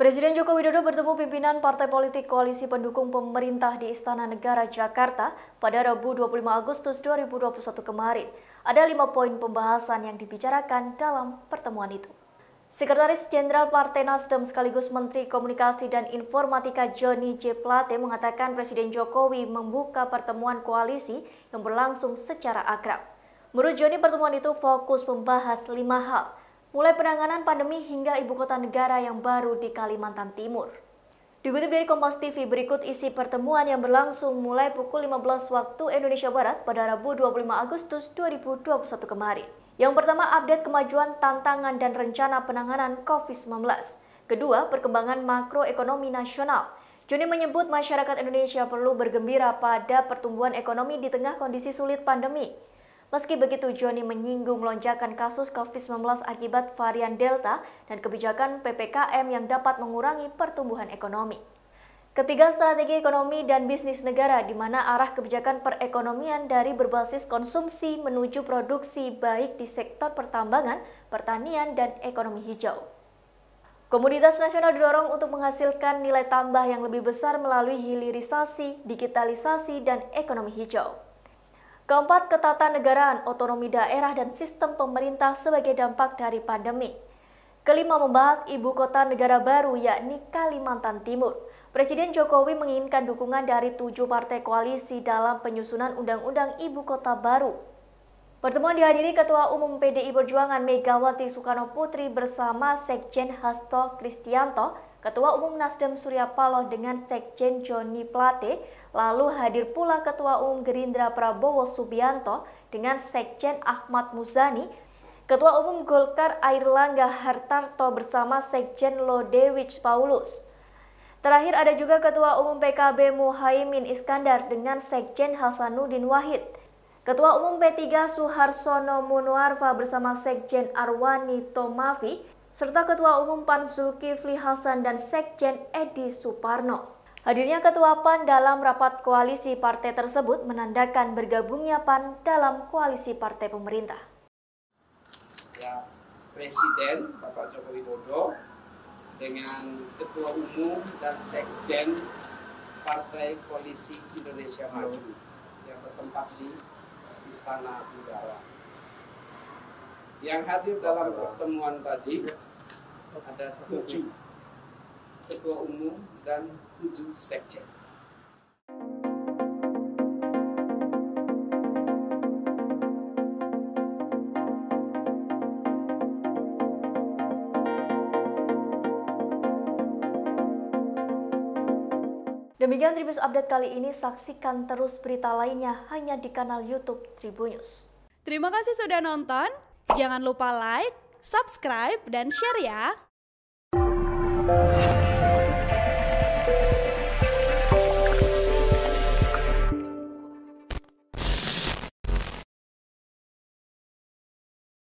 Presiden Joko Widodo bertemu pimpinan partai politik koalisi pendukung pemerintah di Istana Negara Jakarta pada Rabu 25 Agustus 2021 kemarin. Ada lima poin pembahasan yang dibicarakan dalam pertemuan itu. Sekretaris Jenderal Partai Nasdem sekaligus Menteri Komunikasi dan Informatika Johnny J. Plate mengatakan Presiden Jokowi membuka pertemuan koalisi yang berlangsung secara akrab. Menurut Johnny, pertemuan itu fokus membahas lima hal – mulai penanganan pandemi hingga ibu kota negara yang baru di Kalimantan Timur. Dikutip dari Kompas TV, berikut isi pertemuan yang berlangsung mulai pukul 15 waktu Indonesia Barat pada Rabu 25 Agustus 2021 kemarin. Yang pertama, update kemajuan tantangan dan rencana penanganan COVID-19. Kedua, perkembangan makroekonomi nasional. Juni menyebut masyarakat Indonesia perlu bergembira pada pertumbuhan ekonomi di tengah kondisi sulit pandemi. Meski begitu, Joni menyinggung lonjakan kasus COVID-19 akibat varian Delta dan kebijakan PPKM yang dapat mengurangi pertumbuhan ekonomi. Ketiga, strategi ekonomi dan bisnis negara di mana arah kebijakan perekonomian dari berbasis konsumsi menuju produksi baik di sektor pertambangan, pertanian, dan ekonomi hijau. Komoditas nasional didorong untuk menghasilkan nilai tambah yang lebih besar melalui hilirisasi, digitalisasi, dan ekonomi hijau. Keempat, ketatanegaraan, otonomi daerah, dan sistem pemerintah sebagai dampak dari pandemi. Kelima, membahas ibu kota negara baru, yakni Kalimantan Timur. Presiden Jokowi menginginkan dukungan dari tujuh partai koalisi dalam penyusunan Undang-Undang Ibu Kota Baru. Pertemuan dihadiri Ketua Umum PDI Perjuangan Megawati Soekarno Putri bersama Sekjen Hasto Kristianto, Ketua Umum Nasdem Surya Paloh dengan Sekjen Joni Plate, lalu hadir pula Ketua Umum Gerindra Prabowo Subianto dengan Sekjen Ahmad Muzani, Ketua Umum Golkar Air Langga Hartarto bersama Sekjen Lodewich Paulus. Terakhir ada juga Ketua Umum PKB Muhaimin Iskandar dengan Sekjen Hasanuddin Wahid. Ketua Umum P3 Suharsono Munuarfa bersama Sekjen Arwani Tomavi serta Ketua Umum PAN Zulkifli Hasan dan Sekjen Edi Suparno. Hadirnya Ketua PAN dalam rapat koalisi partai tersebut menandakan bergabungnya PAN dalam koalisi partai pemerintah. Ya, Presiden Bapak Joko Widodo dengan Ketua Umum dan Sekjen Partai Koalisi Indonesia Maju yang bertempat di Istana Negara. Yang hadir dalam pertemuan tadi ada tujuh ketua umum dan tujuh sekjen. Demikian Tribus Update kali ini, saksikan terus berita lainnya hanya di kanal Youtube Tribunnews. Terima kasih sudah nonton, jangan lupa like, subscribe, dan share ya!